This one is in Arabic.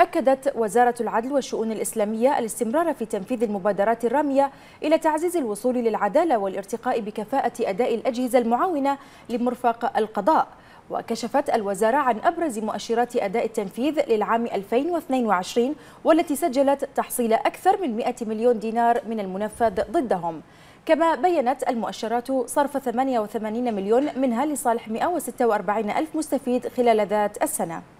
أكدت وزارة العدل والشؤون الإسلامية الاستمرار في تنفيذ المبادرات الرامية إلى تعزيز الوصول للعدالة والارتقاء بكفاءة أداء الأجهزة المعاونة لمرفق القضاء وكشفت الوزارة عن أبرز مؤشرات أداء التنفيذ للعام 2022 والتي سجلت تحصيل أكثر من 100 مليون دينار من المنفذ ضدهم كما بينت المؤشرات صرف 88 مليون منها لصالح 146 ألف مستفيد خلال ذات السنة